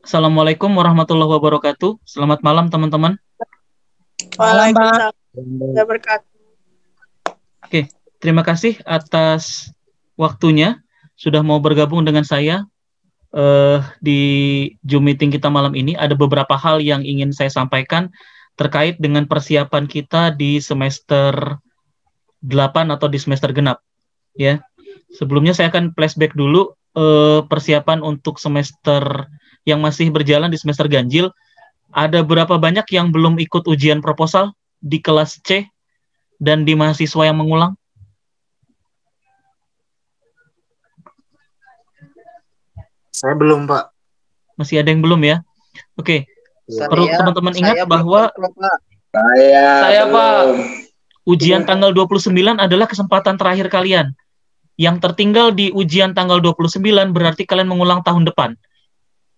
Assalamualaikum warahmatullahi wabarakatuh. Selamat malam teman-teman. Waalaikumsalam wabarakatuh. Oke, terima kasih atas waktunya sudah mau bergabung dengan saya uh, di Zoom meeting kita malam ini. Ada beberapa hal yang ingin saya sampaikan terkait dengan persiapan kita di semester 8 atau di semester genap. Ya. Sebelumnya saya akan flashback dulu eh, persiapan untuk semester yang masih berjalan di semester ganjil. Ada berapa banyak yang belum ikut ujian proposal di kelas C dan di mahasiswa yang mengulang? Saya belum, Pak. Masih ada yang belum ya? Oke. Okay. Perlu ya, teman-teman ingat saya bahwa belum, saya Saya, belum. Pak. Ujian tanggal 29 adalah kesempatan terakhir kalian yang tertinggal di ujian tanggal 29 berarti kalian mengulang tahun depan.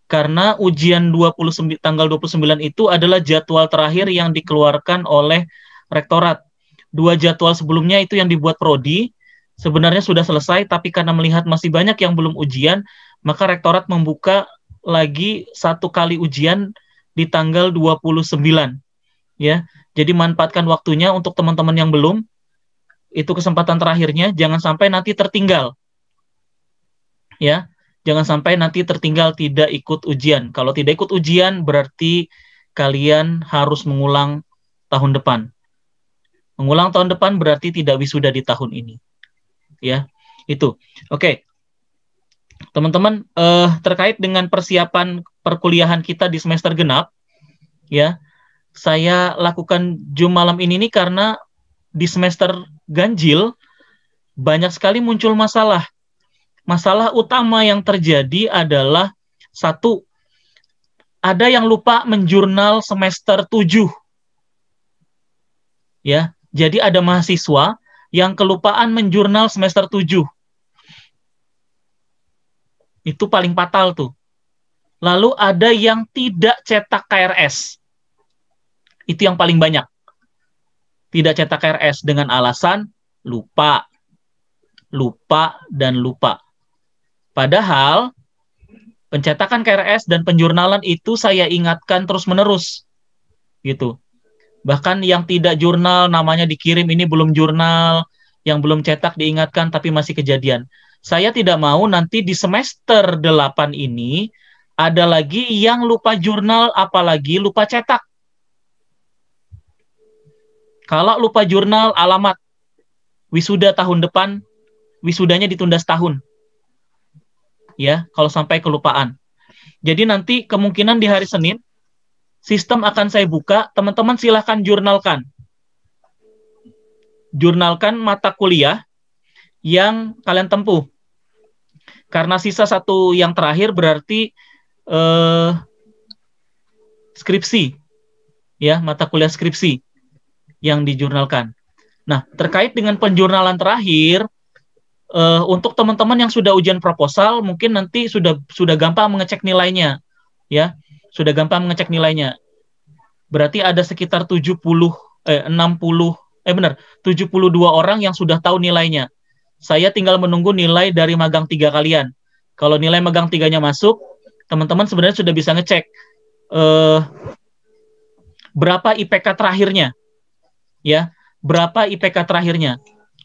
Karena ujian 29 tanggal 29 itu adalah jadwal terakhir yang dikeluarkan oleh rektorat. Dua jadwal sebelumnya itu yang dibuat prodi sebenarnya sudah selesai tapi karena melihat masih banyak yang belum ujian, maka rektorat membuka lagi satu kali ujian di tanggal 29. Ya. Jadi manfaatkan waktunya untuk teman-teman yang belum itu kesempatan terakhirnya jangan sampai nanti tertinggal ya jangan sampai nanti tertinggal tidak ikut ujian kalau tidak ikut ujian berarti kalian harus mengulang tahun depan mengulang tahun depan berarti tidak wisuda di tahun ini ya itu oke teman-teman eh, terkait dengan persiapan perkuliahan kita di semester genap ya saya lakukan Zoom malam ini nih karena di semester ganjil banyak sekali muncul masalah. Masalah utama yang terjadi adalah satu ada yang lupa menjurnal semester 7. Ya, jadi ada mahasiswa yang kelupaan menjurnal semester 7. Itu paling fatal tuh. Lalu ada yang tidak cetak KRS. Itu yang paling banyak tidak cetak RS dengan alasan lupa, lupa, dan lupa. Padahal pencetakan KRS dan penjurnalan itu saya ingatkan terus-menerus. Gitu. Bahkan yang tidak jurnal namanya dikirim ini belum jurnal, yang belum cetak diingatkan tapi masih kejadian. Saya tidak mau nanti di semester 8 ini ada lagi yang lupa jurnal apalagi lupa cetak. Kalau lupa jurnal, alamat. Wisuda tahun depan, wisudanya ditunda setahun. Ya, kalau sampai kelupaan. Jadi nanti kemungkinan di hari Senin, sistem akan saya buka, teman-teman silahkan jurnalkan. Jurnalkan mata kuliah yang kalian tempuh. Karena sisa satu yang terakhir berarti eh, skripsi. Ya, mata kuliah skripsi yang dijurnalkan. Nah, terkait dengan penjurnalan terakhir, uh, untuk teman-teman yang sudah ujian proposal, mungkin nanti sudah sudah gampang mengecek nilainya, ya, sudah gampang mengecek nilainya. Berarti ada sekitar 70, eh, 60, eh benar, 72 orang yang sudah tahu nilainya. Saya tinggal menunggu nilai dari magang tiga kalian. Kalau nilai magang tiganya masuk, teman-teman sebenarnya sudah bisa ngecek uh, berapa IPK terakhirnya ya berapa IPK terakhirnya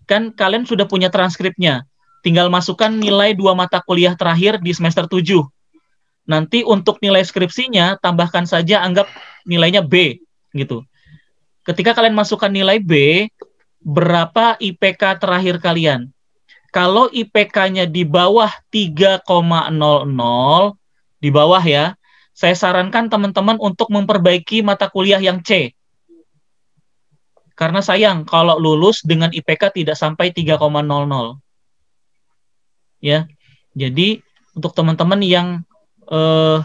kan kalian sudah punya transkripnya tinggal masukkan nilai dua mata kuliah terakhir di semester 7 nanti untuk nilai skripsinya tambahkan saja anggap nilainya B gitu ketika kalian masukkan nilai B berapa IPK terakhir kalian kalau IPK-nya di bawah 3,00 di bawah ya saya sarankan teman-teman untuk memperbaiki mata kuliah yang C karena sayang kalau lulus dengan IPK tidak sampai 3,00. Ya. Jadi untuk teman-teman yang eh,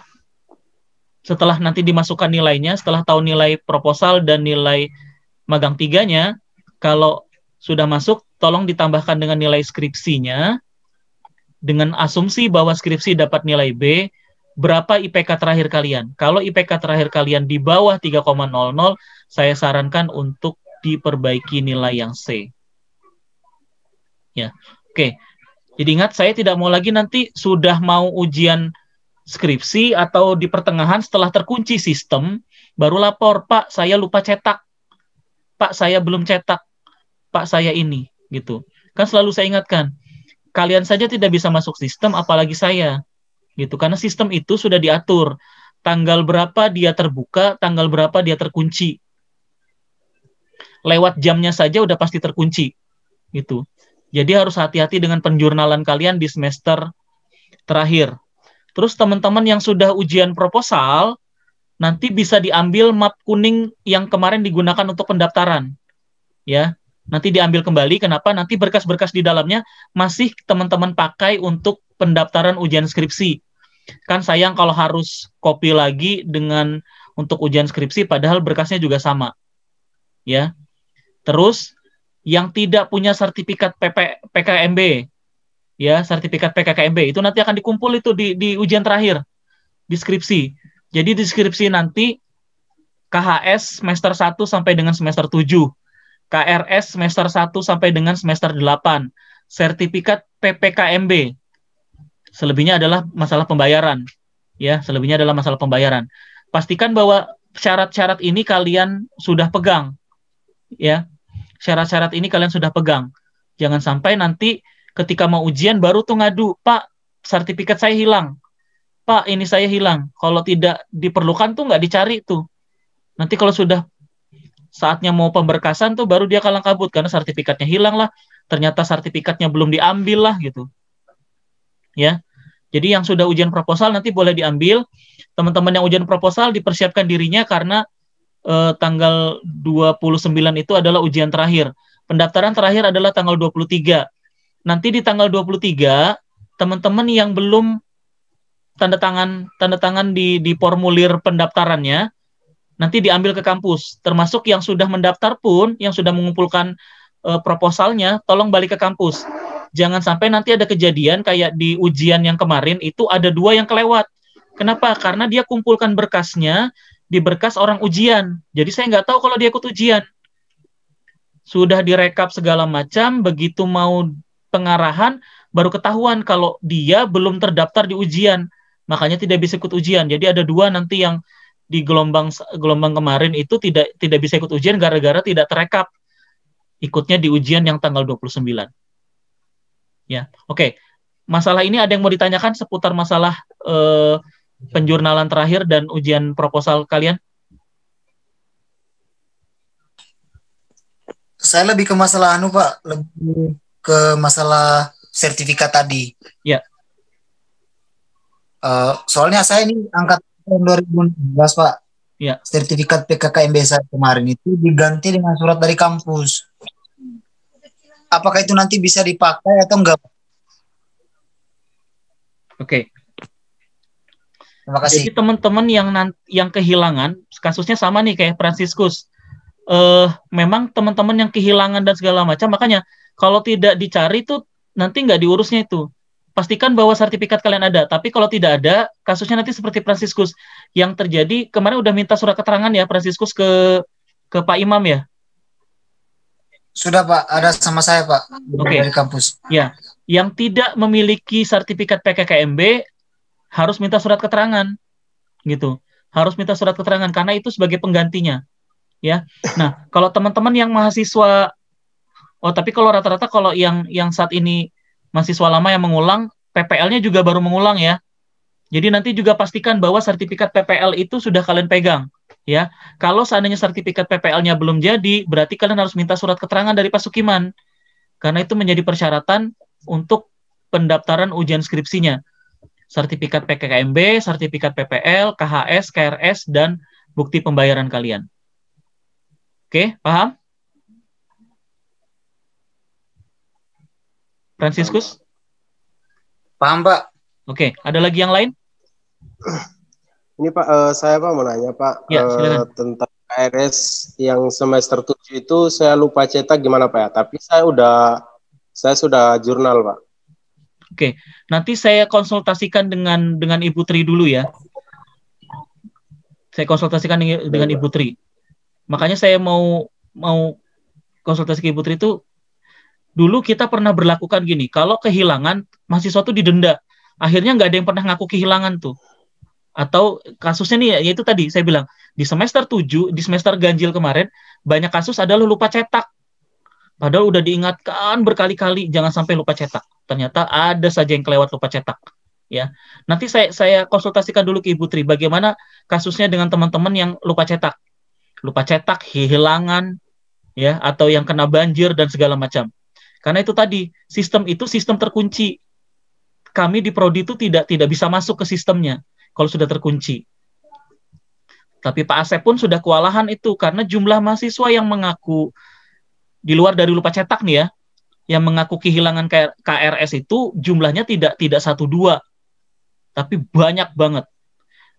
setelah nanti dimasukkan nilainya, setelah tahu nilai proposal dan nilai magang tiganya, kalau sudah masuk, tolong ditambahkan dengan nilai skripsinya, dengan asumsi bahwa skripsi dapat nilai B, berapa IPK terakhir kalian? Kalau IPK terakhir kalian di bawah 3,00, saya sarankan untuk diperbaiki nilai yang C. Ya, oke. Jadi ingat saya tidak mau lagi nanti sudah mau ujian skripsi atau di pertengahan setelah terkunci sistem baru lapor Pak saya lupa cetak Pak saya belum cetak Pak saya ini gitu kan selalu saya ingatkan kalian saja tidak bisa masuk sistem apalagi saya gitu karena sistem itu sudah diatur tanggal berapa dia terbuka tanggal berapa dia terkunci lewat jamnya saja udah pasti terkunci gitu. Jadi harus hati-hati dengan penjurnalan kalian di semester terakhir. Terus teman-teman yang sudah ujian proposal nanti bisa diambil map kuning yang kemarin digunakan untuk pendaftaran. Ya. Nanti diambil kembali kenapa? Nanti berkas-berkas di dalamnya masih teman-teman pakai untuk pendaftaran ujian skripsi. Kan sayang kalau harus copy lagi dengan untuk ujian skripsi padahal berkasnya juga sama. Ya. Terus yang tidak punya sertifikat PP, PKMB, ya sertifikat PKKMB itu nanti akan dikumpul itu di, di ujian terakhir deskripsi. Jadi deskripsi nanti KHS semester 1 sampai dengan semester 7, KRS semester 1 sampai dengan semester 8, sertifikat PPKMB. Selebihnya adalah masalah pembayaran. Ya, selebihnya adalah masalah pembayaran. Pastikan bahwa syarat-syarat ini kalian sudah pegang. Ya, syarat-syarat ini kalian sudah pegang. Jangan sampai nanti ketika mau ujian baru tuh ngadu, Pak, sertifikat saya hilang. Pak, ini saya hilang. Kalau tidak diperlukan tuh nggak dicari tuh. Nanti kalau sudah saatnya mau pemberkasan tuh baru dia kalang kabut karena sertifikatnya hilang lah. Ternyata sertifikatnya belum diambil lah gitu. Ya. Jadi yang sudah ujian proposal nanti boleh diambil. Teman-teman yang ujian proposal dipersiapkan dirinya karena eh, tanggal 29 itu adalah ujian terakhir. Pendaftaran terakhir adalah tanggal 23. Nanti di tanggal 23 teman-teman yang belum tanda tangan tanda tangan di di formulir pendaftarannya nanti diambil ke kampus. Termasuk yang sudah mendaftar pun yang sudah mengumpulkan eh, proposalnya tolong balik ke kampus. Jangan sampai nanti ada kejadian kayak di ujian yang kemarin itu ada dua yang kelewat. Kenapa? Karena dia kumpulkan berkasnya, di berkas orang ujian. Jadi saya nggak tahu kalau dia ikut ujian. Sudah direkap segala macam, begitu mau pengarahan, baru ketahuan kalau dia belum terdaftar di ujian. Makanya tidak bisa ikut ujian. Jadi ada dua nanti yang di gelombang gelombang kemarin itu tidak tidak bisa ikut ujian gara-gara tidak terekap. Ikutnya di ujian yang tanggal 29. Ya, oke. Okay. Masalah ini ada yang mau ditanyakan seputar masalah eh, Iya. penjurnalan terakhir dan ujian proposal kalian? Saya lebih ke masalah anu pak, lebih hmm. ke masalah sertifikat tadi. Ya. Uh, soalnya saya ini angkat tahun 2016 pak. Ya. Sertifikat PKKMB saya kemarin itu diganti dengan surat dari kampus. Apakah itu nanti bisa dipakai atau enggak? Oke. Okay. Terima kasih. Jadi teman-teman yang yang kehilangan kasusnya sama nih kayak Franciscus. Eh memang teman-teman yang kehilangan dan segala macam makanya kalau tidak dicari tuh nanti nggak diurusnya itu. Pastikan bahwa sertifikat kalian ada. Tapi kalau tidak ada, kasusnya nanti seperti Franciscus yang terjadi kemarin udah minta surat keterangan ya Franciscus ke ke Pak Imam ya. Sudah Pak, ada sama saya Pak okay. dari kampus. Ya, yang tidak memiliki sertifikat PKKMB harus minta surat keterangan gitu harus minta surat keterangan karena itu sebagai penggantinya ya nah kalau teman-teman yang mahasiswa oh tapi kalau rata-rata kalau yang yang saat ini mahasiswa lama yang mengulang PPL-nya juga baru mengulang ya jadi nanti juga pastikan bahwa sertifikat PPL itu sudah kalian pegang ya kalau seandainya sertifikat PPL-nya belum jadi berarti kalian harus minta surat keterangan dari pasukiman, karena itu menjadi persyaratan untuk pendaftaran ujian skripsinya sertifikat PKKMB, sertifikat PPL, KHS, KRS, dan bukti pembayaran kalian. Oke, paham? Franciscus? Paham, Pak. Oke, ada lagi yang lain? Ini Pak, uh, saya Pak mau nanya Pak ya, uh, tentang KRS yang semester 7 itu saya lupa cetak gimana Pak ya, tapi saya udah saya sudah jurnal Pak. Oke, nanti saya konsultasikan dengan dengan Ibu Tri dulu ya. Saya konsultasikan dengan, Ibu Tri. Makanya saya mau mau konsultasi ke Ibu Tri itu dulu kita pernah berlakukan gini, kalau kehilangan masih suatu didenda. Akhirnya nggak ada yang pernah ngaku kehilangan tuh. Atau kasusnya nih yaitu tadi saya bilang di semester 7, di semester ganjil kemarin banyak kasus adalah lupa cetak Padahal udah diingatkan berkali-kali jangan sampai lupa cetak. Ternyata ada saja yang kelewat lupa cetak. Ya, nanti saya saya konsultasikan dulu ke Ibu Tri bagaimana kasusnya dengan teman-teman yang lupa cetak, lupa cetak, hilangan, ya atau yang kena banjir dan segala macam. Karena itu tadi sistem itu sistem terkunci. Kami di prodi itu tidak tidak bisa masuk ke sistemnya kalau sudah terkunci. Tapi Pak Asep pun sudah kewalahan itu karena jumlah mahasiswa yang mengaku di luar dari lupa cetak nih ya yang mengaku kehilangan KRS itu jumlahnya tidak tidak satu dua tapi banyak banget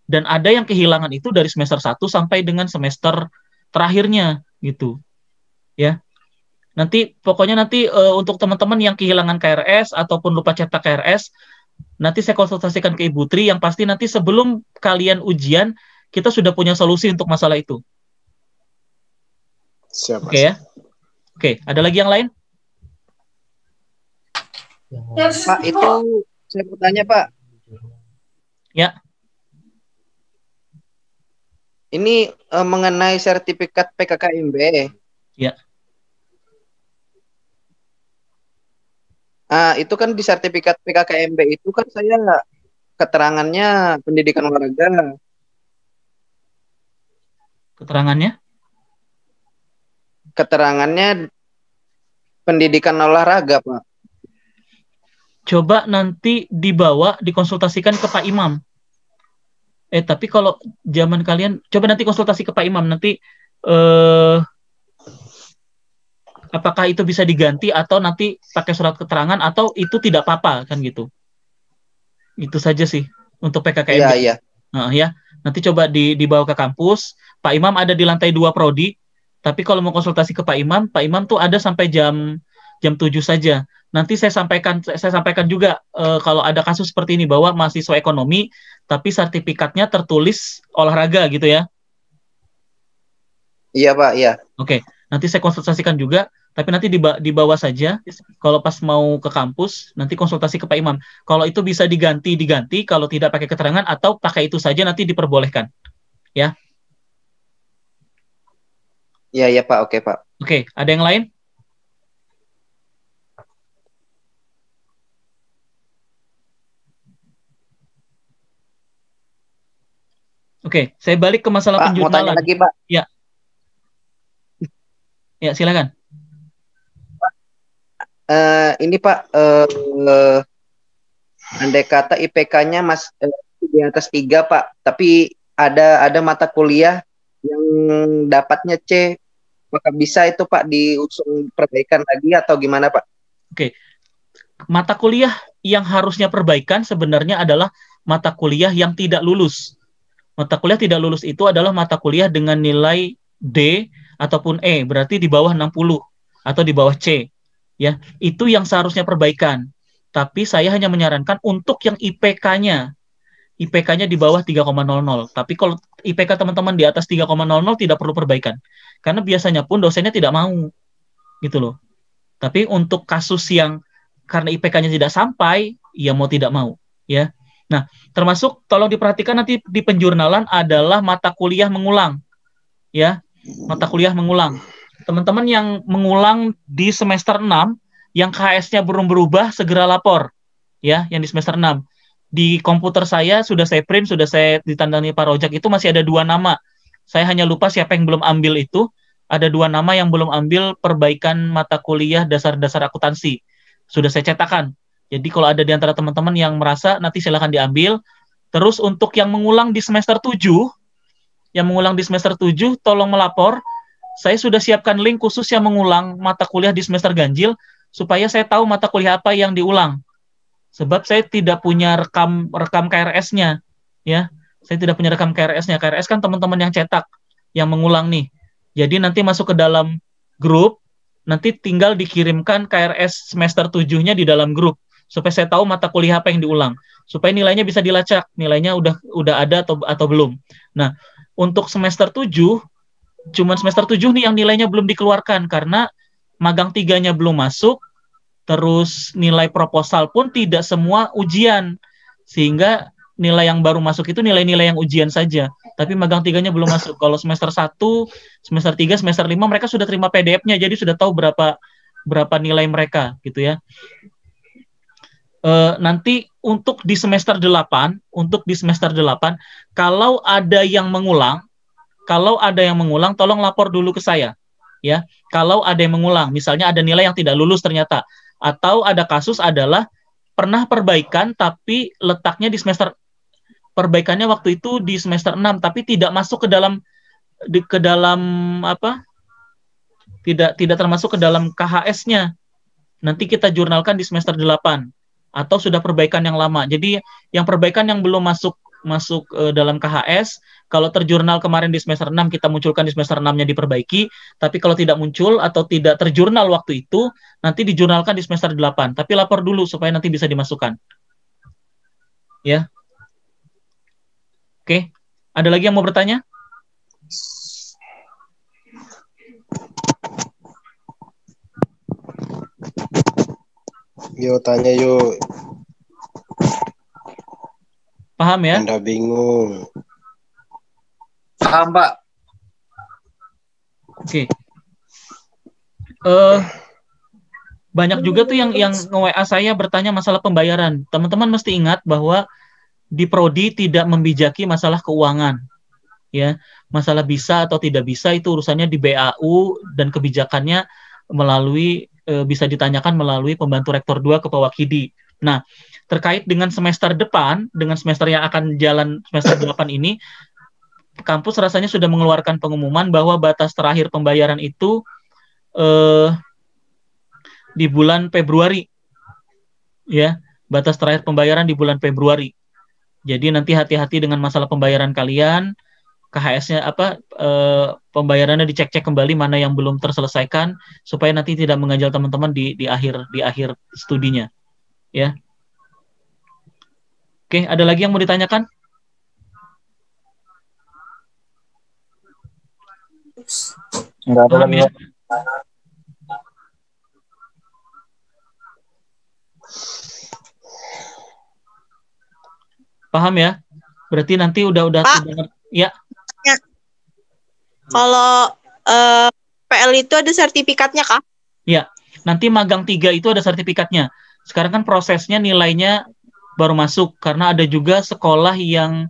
dan ada yang kehilangan itu dari semester 1 sampai dengan semester terakhirnya gitu ya nanti pokoknya nanti e, untuk teman-teman yang kehilangan KRS ataupun lupa cetak KRS nanti saya konsultasikan ke Ibu Tri yang pasti nanti sebelum kalian ujian kita sudah punya solusi untuk masalah itu. Siap. Oke okay, ya. Oke, ada lagi yang lain? Pak, itu saya bertanya Pak. Ya. Ini e, mengenai sertifikat PKKMB. Ya. Nah, itu kan di sertifikat PKKMB itu kan saya keterangannya pendidikan olahraga. Keterangannya? keterangannya pendidikan olahraga, Pak. Coba nanti dibawa dikonsultasikan ke Pak Imam. Eh tapi kalau zaman kalian coba nanti konsultasi ke Pak Imam nanti eh apakah itu bisa diganti atau nanti pakai surat keterangan atau itu tidak apa-apa kan gitu. Itu saja sih untuk PKKM. Iya, iya. Nah, ya. Nanti coba di, dibawa ke kampus. Pak Imam ada di lantai dua prodi. Tapi kalau mau konsultasi ke Pak Imam, Pak Imam tuh ada sampai jam jam 7 saja. Nanti saya sampaikan saya sampaikan juga e, kalau ada kasus seperti ini bahwa mahasiswa ekonomi tapi sertifikatnya tertulis olahraga gitu ya. Iya, Pak, iya. Oke, nanti saya konsultasikan juga tapi nanti di di bawah saja kalau pas mau ke kampus nanti konsultasi ke Pak Imam kalau itu bisa diganti diganti kalau tidak pakai keterangan atau pakai itu saja nanti diperbolehkan ya Iya, iya Pak. Oke, Pak. Oke, ada yang lain? Oke, saya balik ke masalah Pak, penjurnalan. Mau tanya lagi, Pak. Ya. Ya, silakan. uh, ini Pak, uh, uh, andai kata IPK-nya mas uh, di atas tiga Pak, tapi ada ada mata kuliah yang dapatnya C maka bisa itu Pak diusung perbaikan lagi atau gimana Pak? Oke, okay. mata kuliah yang harusnya perbaikan sebenarnya adalah mata kuliah yang tidak lulus. Mata kuliah tidak lulus itu adalah mata kuliah dengan nilai D ataupun E, berarti di bawah 60 atau di bawah C. Ya, itu yang seharusnya perbaikan. Tapi saya hanya menyarankan untuk yang IPK-nya. IPK-nya di bawah 3,00. Tapi kalau IPK teman-teman di atas 3,00 tidak perlu perbaikan. Karena biasanya pun dosennya tidak mau. Gitu loh. Tapi untuk kasus yang karena IPK-nya tidak sampai, ya mau tidak mau, ya. Nah, termasuk tolong diperhatikan nanti di penjurnalan adalah mata kuliah mengulang. Ya, mata kuliah mengulang. Teman-teman yang mengulang di semester 6 yang KS-nya belum berubah segera lapor. Ya, yang di semester 6. Di komputer saya sudah saya print, sudah saya ditandani Pak Rojak itu masih ada dua nama saya hanya lupa siapa yang belum ambil itu. Ada dua nama yang belum ambil perbaikan mata kuliah dasar-dasar akuntansi. Sudah saya cetakan. Jadi kalau ada di antara teman-teman yang merasa nanti silahkan diambil. Terus untuk yang mengulang di semester 7, yang mengulang di semester 7 tolong melapor. Saya sudah siapkan link khusus yang mengulang mata kuliah di semester ganjil supaya saya tahu mata kuliah apa yang diulang. Sebab saya tidak punya rekam rekam KRS-nya, ya saya tidak punya rekam KRS-nya. KRS kan teman-teman yang cetak, yang mengulang nih. Jadi nanti masuk ke dalam grup, nanti tinggal dikirimkan KRS semester 7-nya di dalam grup supaya saya tahu mata kuliah apa yang diulang, supaya nilainya bisa dilacak, nilainya udah udah ada atau atau belum. Nah, untuk semester 7 cuman semester 7 nih yang nilainya belum dikeluarkan karena magang tiganya belum masuk, terus nilai proposal pun tidak semua ujian. Sehingga nilai yang baru masuk itu nilai-nilai yang ujian saja. Tapi magang tiganya belum masuk. Kalau semester 1, semester 3, semester 5 mereka sudah terima PDF-nya jadi sudah tahu berapa berapa nilai mereka gitu ya. E, nanti untuk di semester 8, untuk di semester 8 kalau ada yang mengulang, kalau ada yang mengulang tolong lapor dulu ke saya ya. Kalau ada yang mengulang, misalnya ada nilai yang tidak lulus ternyata atau ada kasus adalah pernah perbaikan tapi letaknya di semester perbaikannya waktu itu di semester 6 tapi tidak masuk ke dalam di, ke dalam apa? Tidak tidak termasuk ke dalam KHS-nya. Nanti kita jurnalkan di semester 8 atau sudah perbaikan yang lama. Jadi yang perbaikan yang belum masuk masuk e, dalam KHS, kalau terjurnal kemarin di semester 6 kita munculkan di semester 6-nya diperbaiki, tapi kalau tidak muncul atau tidak terjurnal waktu itu, nanti dijurnalkan di semester 8. Tapi lapor dulu supaya nanti bisa dimasukkan. Ya. Oke, ada lagi yang mau bertanya? Yuk tanya yuk. Paham ya? Anda bingung. Paham Pak. Oke. Okay. Uh, eh, banyak juga tuh yang yang nge WA saya bertanya masalah pembayaran. Teman-teman mesti ingat bahwa di prodi tidak membijaki masalah keuangan. Ya, masalah bisa atau tidak bisa itu urusannya di BAU dan kebijakannya melalui e, bisa ditanyakan melalui pembantu rektor 2 ke Pawakidi. Nah, terkait dengan semester depan, dengan semester yang akan jalan semester 8 ini, kampus rasanya sudah mengeluarkan pengumuman bahwa batas terakhir pembayaran itu eh, di bulan Februari. Ya, batas terakhir pembayaran di bulan Februari. Jadi nanti hati-hati dengan masalah pembayaran kalian. KHS-nya apa e, pembayarannya dicek-cek kembali mana yang belum terselesaikan supaya nanti tidak mengajal teman-teman di di akhir di akhir studinya. Ya. Oke, ada lagi yang mau ditanyakan? Enggak ada lagi. Ya. Paham ya? Berarti nanti udah udah, Pak, ya. ya. Kalau uh, eh, PL itu ada sertifikatnya kak Ya, nanti magang tiga itu ada sertifikatnya. Sekarang kan prosesnya nilainya baru masuk karena ada juga sekolah yang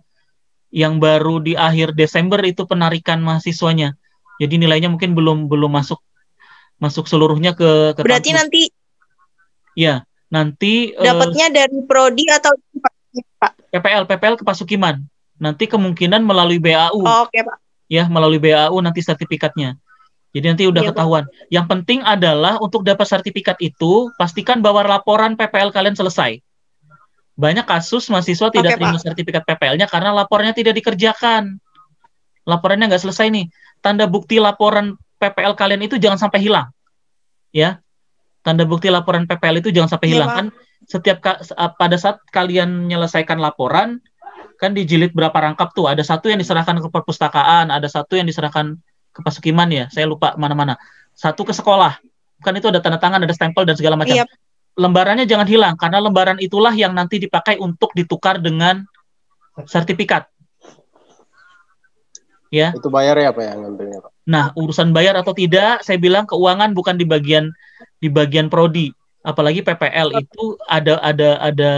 yang baru di akhir Desember itu penarikan mahasiswanya. Jadi nilainya mungkin belum belum masuk masuk seluruhnya ke, ke Berarti kampus. nanti Ya, nanti eh, dapatnya uh, dari prodi atau PPL, PPL ke Pasukiman. Nanti kemungkinan melalui BAU. Oh, Oke, okay, Pak. Ya, melalui BAU nanti sertifikatnya. Jadi nanti udah ya, ketahuan. Pak. Yang penting adalah untuk dapat sertifikat itu, pastikan bahwa laporan PPL kalian selesai. Banyak kasus mahasiswa tidak okay, terima sertifikat PPL-nya karena laporannya tidak dikerjakan. Laporannya nggak selesai nih. Tanda bukti laporan PPL kalian itu jangan sampai hilang. Ya. Tanda bukti laporan PPL itu jangan sampai ya, hilang. Pak. Kan setiap pada saat kalian menyelesaikan laporan kan dijilid berapa rangkap tuh ada satu yang diserahkan ke perpustakaan ada satu yang diserahkan ke pasukiman ya saya lupa mana-mana satu ke sekolah kan itu ada tanda tangan ada stempel dan segala macam yep. Iya. lembarannya jangan hilang karena lembaran itulah yang nanti dipakai untuk ditukar dengan sertifikat ya itu bayar ya pak ya pak nah urusan bayar atau tidak saya bilang keuangan bukan di bagian di bagian prodi apalagi PPL itu ada ada ada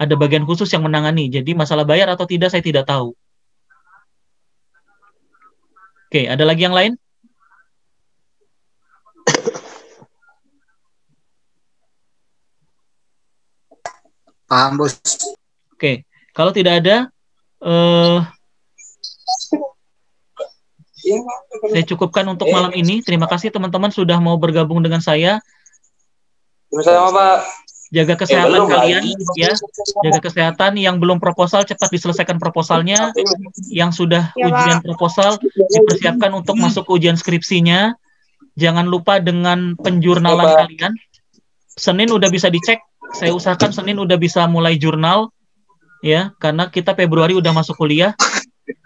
ada bagian khusus yang menangani. Jadi masalah bayar atau tidak saya tidak tahu. Oke, ada lagi yang lain? Paham, Bos. Oke, kalau tidak ada eh saya cukupkan untuk malam ini. Terima kasih teman-teman sudah mau bergabung dengan saya sama Pak. Jaga eh, kesehatan ya, kalian lagi. ya. Jaga kesehatan yang belum proposal cepat diselesaikan proposalnya. Yang sudah ya, ujian proposal dipersiapkan untuk masuk ujian skripsinya. Jangan lupa dengan penjurnalan ya, kalian. Senin udah bisa dicek. Saya usahakan Senin udah bisa mulai jurnal ya, karena kita Februari udah masuk kuliah.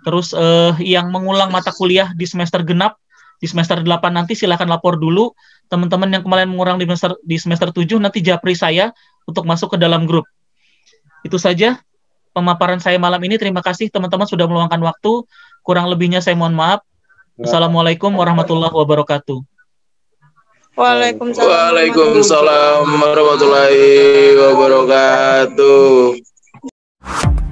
Terus eh, yang mengulang mata kuliah di semester genap di semester 8 nanti silahkan lapor dulu teman-teman yang kemarin mengurang di semester di semester 7 nanti japri saya untuk masuk ke dalam grup. Itu saja pemaparan saya malam ini. Terima kasih teman-teman sudah meluangkan waktu. Kurang lebihnya saya mohon maaf. Ya. Assalamualaikum warahmatullahi wabarakatuh. Waalaikumsalam, Waalaikumsalam warahmatullahi wabarakatuh.